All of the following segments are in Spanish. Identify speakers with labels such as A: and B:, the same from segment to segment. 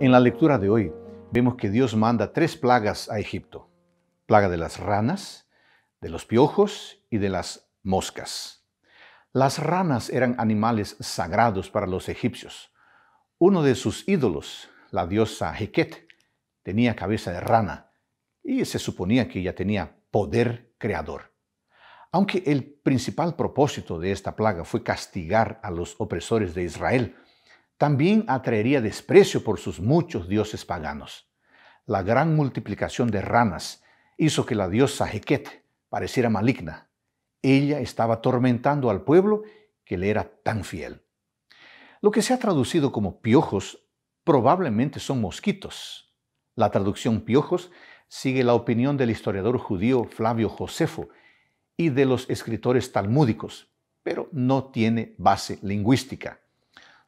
A: En la lectura de hoy vemos que Dios manda tres plagas a Egipto. Plaga de las ranas, de los piojos y de las moscas. Las ranas eran animales sagrados para los egipcios. Uno de sus ídolos, la diosa Heket, tenía cabeza de rana y se suponía que ella tenía poder creador. Aunque el principal propósito de esta plaga fue castigar a los opresores de Israel, también atraería desprecio por sus muchos dioses paganos. La gran multiplicación de ranas hizo que la diosa Heket pareciera maligna. Ella estaba atormentando al pueblo que le era tan fiel. Lo que se ha traducido como piojos probablemente son mosquitos. La traducción piojos sigue la opinión del historiador judío Flavio Josefo y de los escritores talmúdicos, pero no tiene base lingüística.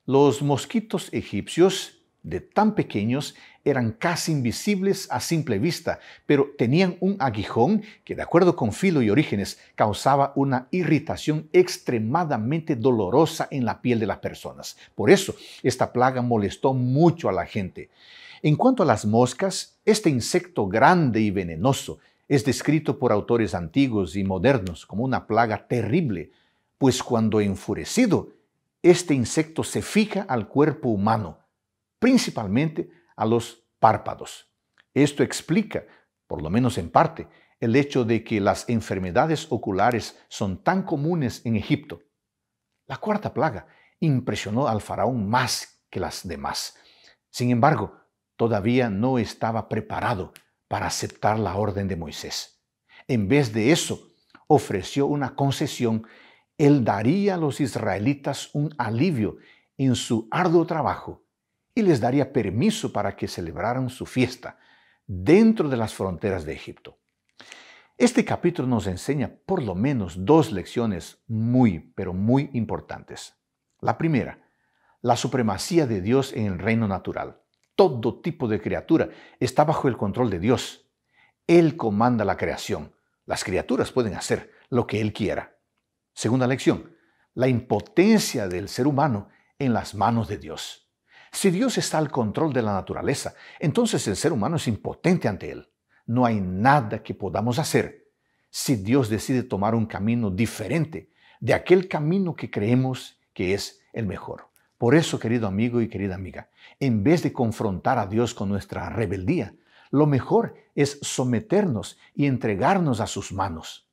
A: Los mosquitos egipcios, de tan pequeños, eran casi invisibles a simple vista, pero tenían un aguijón que, de acuerdo con Filo y Orígenes, causaba una irritación extremadamente dolorosa en la piel de las personas. Por eso, esta plaga molestó mucho a la gente. En cuanto a las moscas, este insecto grande y venenoso es descrito por autores antiguos y modernos como una plaga terrible, pues cuando enfurecido, este insecto se fija al cuerpo humano, principalmente a los párpados. Esto explica, por lo menos en parte, el hecho de que las enfermedades oculares son tan comunes en Egipto. La cuarta plaga impresionó al faraón más que las demás. Sin embargo, todavía no estaba preparado para aceptar la orden de Moisés. En vez de eso, ofreció una concesión él daría a los israelitas un alivio en su arduo trabajo y les daría permiso para que celebraran su fiesta dentro de las fronteras de Egipto. Este capítulo nos enseña por lo menos dos lecciones muy, pero muy importantes. La primera, la supremacía de Dios en el reino natural. Todo tipo de criatura está bajo el control de Dios. Él comanda la creación. Las criaturas pueden hacer lo que Él quiera. Segunda lección, la impotencia del ser humano en las manos de Dios. Si Dios está al control de la naturaleza, entonces el ser humano es impotente ante Él. No hay nada que podamos hacer. Si Dios decide tomar un camino diferente de aquel camino que creemos que es el mejor. Por eso, querido amigo y querida amiga, en vez de confrontar a Dios con nuestra rebeldía, lo mejor es someternos y entregarnos a sus manos.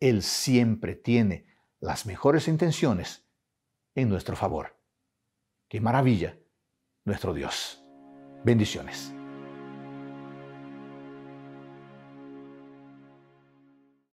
A: Él siempre tiene las mejores intenciones en nuestro favor. ¡Qué maravilla! Nuestro Dios. Bendiciones.